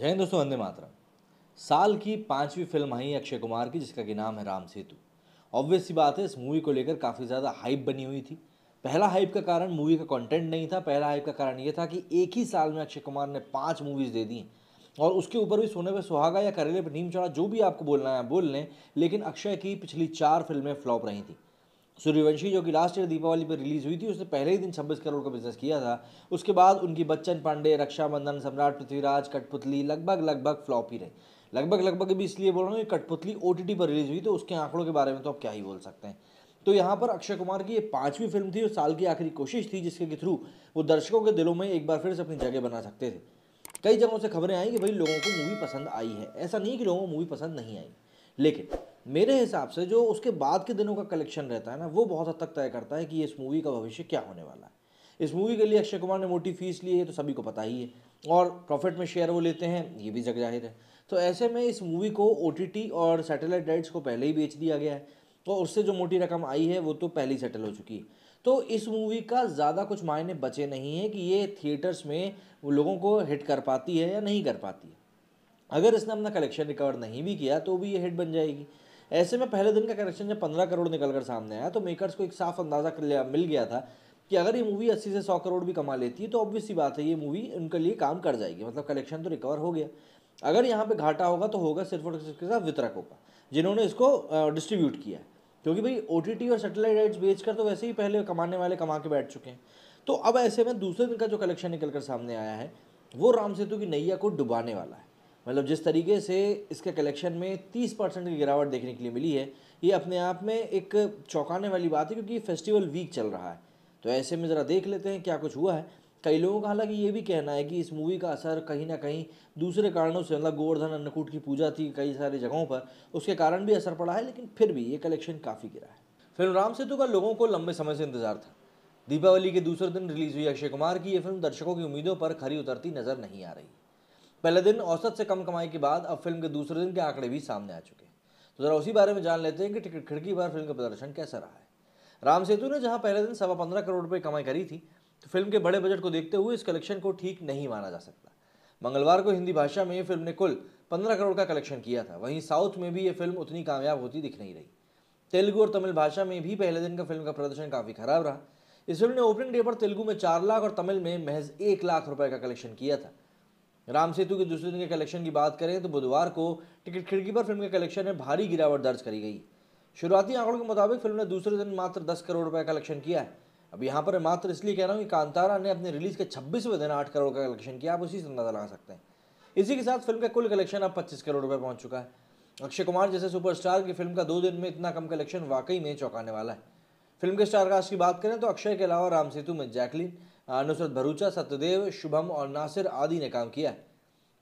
जय हिंद दोस्तों वंदे मातरम साल की पांचवी फिल्म आई अक्षय कुमार की जिसका कि नाम है राम सेतु ऑब्वियस सी बात है इस मूवी को लेकर काफ़ी ज़्यादा हाइप बनी हुई थी पहला हाइप का कारण मूवी का कंटेंट नहीं था पहला हाइप का कारण ये था कि एक ही साल में अक्षय कुमार ने पाँच मूवीज़ दे दी और उसके ऊपर भी सोने पर सुहागा या करेले पर नीम चढ़ा जो भी आपको बोलना है बोल लें लेकिन अक्षय की पिछली चार फिल्में फ्लॉप रही थी सूर्यवंशी जो कि लास्ट ईयर दीपावली पर रिलीज़ हुई थी उसने पहले ही दिन छब्बीस करोड़ का बिजनेस किया था उसके बाद उनकी बच्चन पांडे रक्षाबंधन सम्राट पृथ्वीराज कठपुतली लगभग लगभग फ्लॉप ही रहे लगभग लगभग भी इसलिए बोल रहा हूँ कि कठपुतली ओ पर रिलीज़ हुई तो उसके आंकड़ों के बारे में तो आप क्या ही बोल सकते हैं तो यहाँ पर अक्षय कुमार की ये पांचवी फिल्म थी और साल की आखिरी कोशिश थी जिसके थ्रू वो दर्शकों के दिलों में एक बार फिर से अपनी जगह बना सकते थे कई जगहों से खबरें आई कि भाई लोगों को मूवी पसंद आई है ऐसा नहीं कि लोगों को मूवी पसंद नहीं आई लेकिन मेरे हिसाब से जो उसके बाद के दिनों का कलेक्शन रहता है ना वो बहुत हद तक तय करता है कि इस मूवी का भविष्य क्या होने वाला है इस मूवी के लिए अक्षय कुमार ने मोटी फीस ली है तो सभी को पता ही है और प्रॉफिट में शेयर वो लेते हैं ये भी जग जाहिर है तो ऐसे में इस मूवी को ओ और सैटेलाइट राइट्स को पहले ही बेच दिया गया है तो उससे जो मोटी रकम आई है वो तो पहले ही सेटल हो चुकी है तो इस मूवी का ज़्यादा कुछ मायने बचे नहीं है कि ये थिएटर्स में वो लोगों को हिट कर पाती है या नहीं कर पाती है अगर इसने अपना कलेक्शन रिकवर नहीं भी किया तो भी ये हिट बन जाएगी ऐसे में पहले दिन का कलेक्शन जब पंद्रह करोड़ निकल कर सामने आया तो मेकर्स को एक साफ अंदाज़ा लिया मिल गया था कि अगर ये मूवी अस्सी से सौ करोड़ भी कमा लेती है तो ऑब्वियस ही बात है ये मूवी उनके लिए काम कर जाएगी मतलब कलेक्शन तो रिकवर हो गया अगर यहाँ पर घाटा होगा तो होगा सिर्फ और सिर्फ के साथ वितरकों का जिन्होंने इसको डिस्ट्रीब्यूट किया क्योंकि भाई ओ और सेटेलाइट राइट्स बेच कर तो वैसे ही पहले कमाने वाले कमा के बैठ चुके हैं तो अब ऐसे में दूसरे दिन का जो कलेक्शन निकल कर सामने आया है वो राम सेतु की नैया को डुबाने वाला है मतलब जिस तरीके से इसके कलेक्शन में तीस परसेंट की गिरावट देखने के लिए मिली है ये अपने आप में एक चौंकाने वाली बात है क्योंकि फेस्टिवल वीक चल रहा है तो ऐसे में ज़रा देख लेते हैं क्या कुछ हुआ है कई लोगों का हालांकि ये भी कहना है कि इस मूवी का असर कहीं ना कहीं दूसरे कारणों से मतलब गोवर्धन अन्नकूट की पूजा थी कई सारी जगहों पर उसके कारण भी असर पड़ा है लेकिन फिर भी ये कलेक्शन काफ़ी गिरा है फिल्म राम सेतु का लोगों को लंबे समय से इंतजार था दीपावली के दूसरे दिन रिलीज हुई अक्षय कुमार की ये फिल्म दर्शकों की उम्मीदों पर खरी उतरती नजर नहीं आ रही पहले दिन औसत से कम कमाई के बाद अब फिल्म के दूसरे दिन के आंकड़े भी सामने आ चुके हैं तो जरा उसी बारे में जान लेते हैं कि टिकट खिड़की पर फिल्म का प्रदर्शन कैसा रहा है राम सेतु ने जहां पहले दिन सवा पंद्रह करोड़ रुपये कमाई करी थी तो फिल्म के बड़े बजट को देखते हुए इस कलेक्शन को ठीक नहीं माना जा सकता मंगलवार को हिंदी भाषा में ये फिल्म ने कुल पंद्रह करोड़ का कलेक्शन किया था वहीं साउथ में भी ये फिल्म उतनी कामयाब होती दिख नहीं रही तेलुगु और तमिल भाषा में भी पहले दिन का फिल्म का प्रदर्शन काफ़ी खराब रहा इस फिल्म ने ओपनिंग डे पर तेलुगु में चार लाख और तमिल में महज एक लाख रुपए का कलेक्शन किया था राम सेतु के दूसरे दिन के कलेक्शन की बात करें तो बुधवार को टिकट खिड़की पर फिल्म के कलेक्शन में भारी गिरावट दर्ज करी गई शुरुआती आंकड़ों के मुताबिक फिल्म ने दूसरे दिन मात्र दस करोड़ रुपये का कलेक्शन किया है अब यहाँ पर मात्र इसलिए कह रहा हूँ कि कांतारा ने अपने रिलीज के छब्बीसवें दिन आठ करोड़ का कलेक्शन किया आप उसी से अंदाजा लगा सकते हैं इसी के साथ फिल्म का कुल कलेक्शन अब पच्चीस करोड़ रुपये पहुँच चुका है अक्षय कुमार जैसे सुपरस्टार की फिल्म का दो दिन में इतना कम कलेक्शन वाकई में चौंकाने वाला है फिल्म के स्टारकास्ट की बात करें तो अक्षय के अलावा राम सेतु में जैकलिन नुसरत भरूचा सत्यदेव शुभम और नासिर आदि ने काम किया है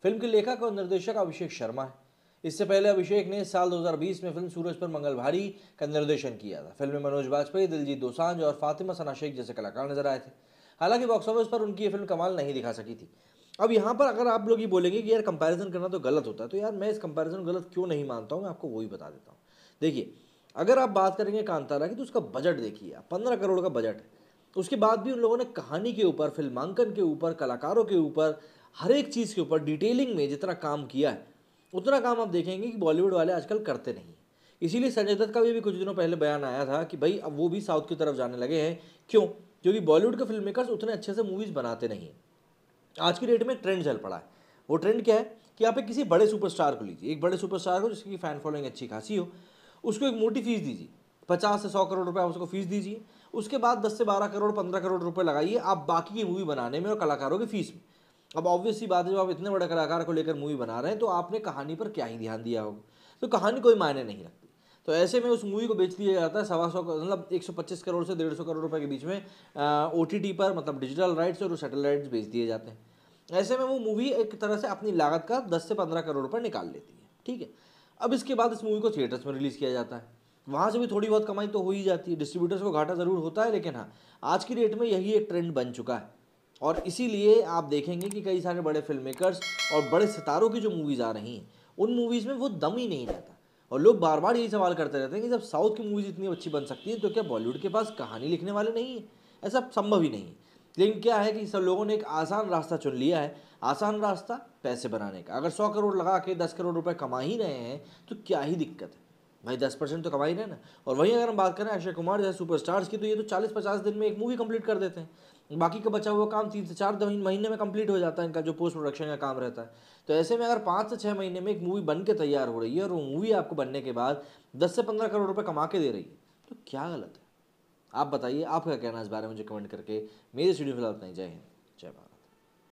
फिल्म के लेखक और निर्देशक अभिषेक शर्मा है इससे पहले अभिषेक ने साल 2020 में फिल्म सूरज पर मंगल भारी का निर्देशन किया था फिल्म में मनोज वाजपेयी दिलजीत दोसांझ और फातिमा सना शेख जैसे कलाकार नजर आए थे हालांकि बॉक्स ऑफिस पर उनकी ये फिल्म कमाल नहीं दिखा सकी थी अब यहाँ पर अगर आप लोग ये बोलेंगे कि यार कंपैरिजन करना तो गलत होता है तो यार मैं इस कंपैरिजन गलत क्यों नहीं मानता हूँ मैं आपको वही बता देता हूँ देखिए अगर आप बात करेंगे कांतारा की तो उसका बजट देखिए पंद्रह करोड़ का बजट है उसके बाद भी उन लोगों ने कहानी के ऊपर फिल्मांकन के ऊपर कलाकारों के ऊपर हर एक चीज़ के ऊपर डिटेलिंग में जितना काम किया है उतना काम आप देखेंगे कि बॉलीवुड वाले आजकल करते नहीं इसीलिए संजय दत्त का भी, अभी कुछ दिनों पहले बयान आया था कि भाई अब वो भी साउथ की तरफ जाने लगे हैं क्यों क्योंकि बॉलीवुड के फिल्म मेकर्स उतने अच्छे से मूवीज़ बनाते नहीं आज की डेट में ट्रेंड चल पड़ा है वो ट्रेंड क्या है कि आप एक किसी बड़े सुपरस्टार को लीजिए एक बड़े सुपरस्टार को जिसकी फ़ैन फॉलोइंग अच्छी खासी हो उसको एक मोटी फीस दीजिए पचास से सौ करोड़ रुपए आप उसको फीस दीजिए उसके बाद दस से बारह करोड़ पंद्रह करोड़ रुपए लगाइए आप बाकी की मूवी बनाने में और कलाकारों की फीस में अब ऑब्वियसली बात है जब आप इतने बड़े कलाकार को लेकर मूवी बना रहे हैं तो आपने कहानी पर क्या ही ध्यान दिया होगा तो कहानी कोई मायने नहीं रखती तो ऐसे में उस मूवी को बेच दिया जाता है सवा सौ मतलब एक सौ पच्चीस करोड़ से डेढ़ सौ करोड़ रुपए के बीच में ओ पर मतलब डिजिटल राइट्स और सैटेलाइट्स बेच दिए जाते हैं ऐसे में वो मूवी एक तरह से अपनी लागत का दस से पंद्रह करोड़ रुपये निकाल लेती है ठीक है अब इसके बाद इस मूवी को थिएटर्स में रिलीज़ किया जाता है वहाँ से भी थोड़ी बहुत कमाई तो हो ही जाती है डिस्ट्रीब्यूटर्स को घाटा ज़रूर होता है लेकिन हाँ आज की डेट में यही एक ट्रेंड बन चुका है और इसीलिए आप देखेंगे कि कई सारे बड़े फिल्म मेकर्स और बड़े सितारों की जो मूवीज़ आ रही हैं उन मूवीज़ में वो दम ही नहीं रहता और लोग बार बार यही सवाल करते रहते हैं कि जब साउथ की मूवीज़ इतनी अच्छी बन सकती है तो क्या बॉलीवुड के पास कहानी लिखने वाले नहीं है ऐसा संभव ही नहीं है लेकिन क्या है कि सब लोगों ने एक आसान रास्ता चुन लिया है आसान रास्ता पैसे बनाने का अगर सौ करोड़ लगा के दस करोड़ रुपये कमा ही रहे हैं तो क्या ही दिक्कत है भाई दस परसेंट तो कमाई रहे ना और वहीं अगर हम बात करें अक्षय कुमार जैसे सुपरस्टार्स की तो ये तो चालीस पचास दिन में एक मूवी कंप्लीट कर देते हैं बाकी का बचा हुआ काम तीन से चार महीने में कंप्लीट हो जाता है इनका जो पोस्ट प्रोडक्शन का काम रहता है तो ऐसे में अगर पाँच से छः महीने में एक मूवी बन के तैयार हो रही है और वो मूवी आपको बनने के बाद दस से पंद्रह करोड़ रुपये कमा के दे रही है तो क्या गलत है आप बताइए आपका कहना इस बारे में मुझे कमेंट करके मेरे स्टूडियो फिलहाल बताइए जय हिंद जय भारत